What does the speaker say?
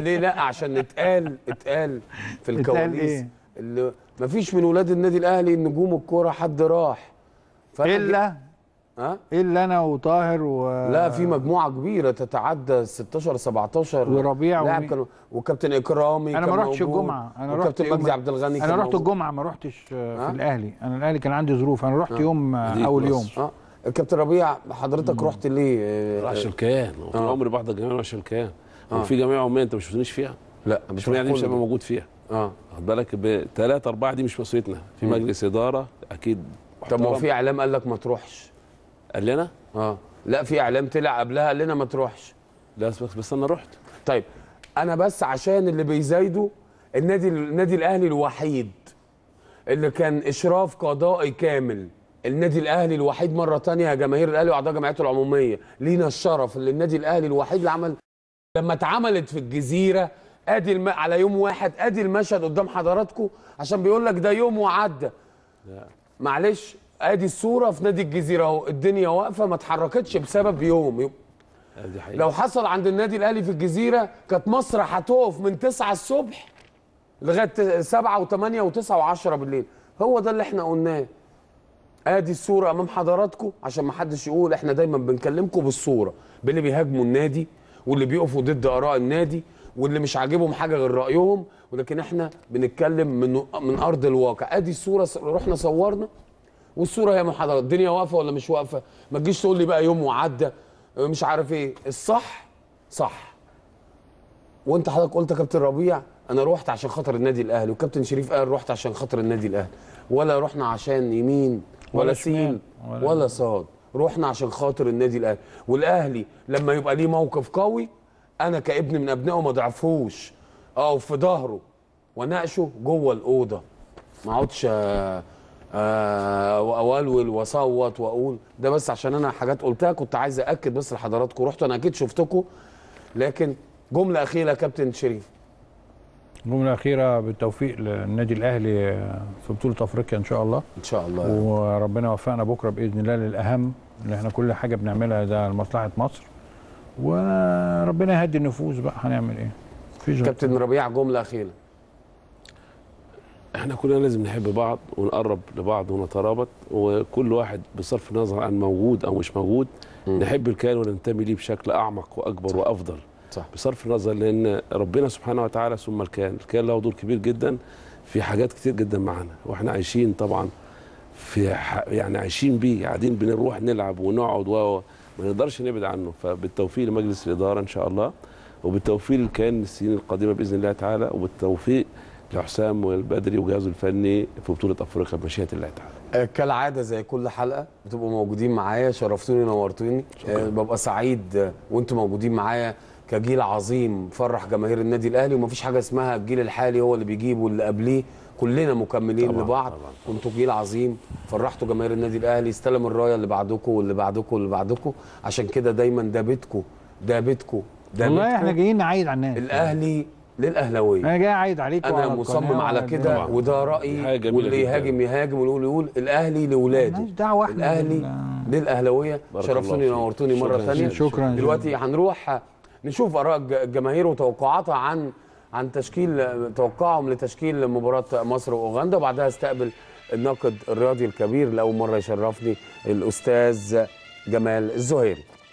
ليه لا عشان اتقال اتقال في الكواليس إيه؟ اللي مفيش من ولاد النادي الاهلي نجوم الكوره حد راح الا ها الا انا وطاهر و لا في مجموعه كبيره تتعدى 16 17 وربيع وكان وكابتن اكرامي انا ما رحتش الجمعه انا رحت وكابتن مجدي عبد الغني انا رحت الجمعه ما رحتش آه، في الاهلي انا الاهلي كان عندي ظروف انا رحت أه؟ يوم اول يوم أه؟ كابتن ربيع حضرتك رحت ليه؟ آه، رحت شركان آه. عمري بحضر جميع رحت شركان آه. وفي جمعيه عموميه انت مش شفتنيش فيها لا مش يعني مش هبقى موجود فيها اه واخد بالك بثلاثه اربعه دي مش مسؤوليتنا في مجلس اداره اكيد طب ما هو في اعلام قال لك ما تروحش قال لنا؟ اه لا في اعلام طلع قبلها قال لنا ما تروحش لا بس, بس انا رحت طيب انا بس عشان اللي بيزايدوا النادي النادي الاهلي الوحيد اللي كان اشراف قضائي كامل النادي الاهلي الوحيد مره ثانيه يا جماهير الاهلي واعضاء جمعيته العموميه لينا الشرف اللي النادي الاهلي الوحيد اللي عمل لما اتعملت في الجزيره ادي الم... على يوم واحد ادي المشهد قدام حضراتكم عشان بيقول لك ده يوم وعدى معلش ادي الصوره في نادي الجزيره اهو الدنيا واقفه ما اتحركتش بسبب يوم, يوم. دي لو حصل عند النادي الاهلي في الجزيره كانت مصر هتقف من 9 الصبح لغايه 7 و8 و9 و10 بالليل هو ده اللي احنا قلناه ادي الصوره امام حضراتكم عشان ما حدش يقول احنا دايما بنكلمكم بالصوره باللي بيهاجموا النادي واللي بيقفوا ضد اراء النادي واللي مش عاجبهم حاجه غير رايهم ولكن احنا بنتكلم من من ارض الواقع ادي الصوره رحنا صورنا والصوره هي محاضره الدنيا واقفه ولا مش واقفه ما تجيش تقول لي بقى يوم وعدى آه، مش عارف ايه الصح صح وانت حضرتك قلت يا كابتن ربيع انا رحت عشان خاطر النادي الاهلي وكابتن شريف قال رحت عشان خاطر النادي الاهلي ولا رحنا عشان يمين ولا, ولا سين ولا, ولا صاد رحنا عشان خاطر النادي الاهلي والاهلي لما يبقى ليه موقف قوي انا كابن من ابنائه ما ضعفهوش او آه، في ظهره واناقشه جوه الاوضه ما اقعدش اولول آه، آه، واصوت واقول ده بس عشان انا حاجات قلتها كنت عايز اكد بس لحضراتكم رحت انا اكيد شفتكم لكن جمله اخيره كابتن شريف الجمله الاخيره بالتوفيق للنادي الاهلي في بطوله افريقيا ان شاء الله ان شاء الله وربنا يوفقنا بكره باذن الله للاهم اللي احنا كل حاجه بنعملها ده لمصلحه مصر وربنا يهدي النفوس بقى هنعمل ايه كابتن ربيع جمله اخيره احنا كلنا لازم نحب بعض ونقرب لبعض ونترابط وكل واحد بصرف النظر عن موجود او مش موجود م. نحب الكيان وننتمي ليه بشكل اعمق واكبر صح. وافضل صح. بصرف النظر لان ربنا سبحانه وتعالى ثم الكيان الكيان له دور كبير جدا في حاجات كتير جدا معانا واحنا عايشين طبعا في ح... يعني عايشين بيه قاعدين بنروح نلعب ونقعد و ما نقدرش نبعد عنه فبالتوفيق لمجلس الاداره ان شاء الله وبالتوفيق للكيان السنين القادمه باذن الله تعالى وبالتوفيق لحسام والبدري وجهازه الفني في بطوله افريقيا بمشيئه الله تعالى. آه، كالعاده زي كل حلقه بتبقوا موجودين معايا شرفتوني نورتوني آه، ببقى سعيد وانتم موجودين معايا كجيل عظيم فرح جماهير النادي الاهلي ومفيش حاجه اسمها الجيل الحالي هو اللي بيجيب واللي قبليه كلنا مكملين طبعا لبعض كنتوا جيل عظيم فرحتوا جماهير النادي الاهلي استلم الرايه اللي بعدكم واللي بعدكم واللي بعدكم عشان كده دايما ده بيتكم ده بيتكم ده والله احنا جايين نعيد على الناس الاهلي للاهلاويه انا جاي اعيد عليك انا مصمم على كده وده رايي واللي يهاجم يهاجم واللي يقول يقول الاهلي لاولاده مالناش دعوه احنا الاهلي للاهلاويه شرفتوني نورتوني مره ثانيه شكرا دلوقتي هنروح نشوف اراء الجماهير وتوقعاتها عن عن تشكيل توقعهم لتشكيل مباراه مصر واوغندا وبعدها استقبل الناقد الرياضي الكبير لاول مره يشرفني الاستاذ جمال الزهيري